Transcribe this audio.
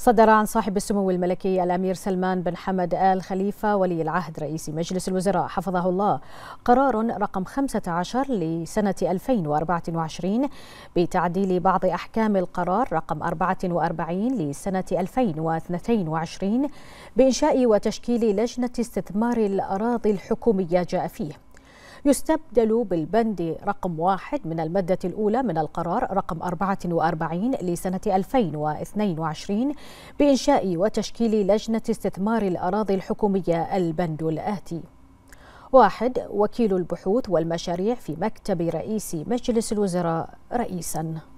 صدر عن صاحب السمو الملكي الأمير سلمان بن حمد آل خليفة ولي العهد رئيس مجلس الوزراء حفظه الله قرار رقم 15 لسنة 2024 بتعديل بعض أحكام القرار رقم 44 لسنة 2022 بإنشاء وتشكيل لجنة استثمار الأراضي الحكومية جاء فيه يستبدل بالبند رقم واحد من المادة الأولى من القرار رقم 44 لسنة 2022 بإنشاء وتشكيل لجنة استثمار الأراضي الحكومية البند الآتي واحد وكيل البحوث والمشاريع في مكتب رئيس مجلس الوزراء رئيساً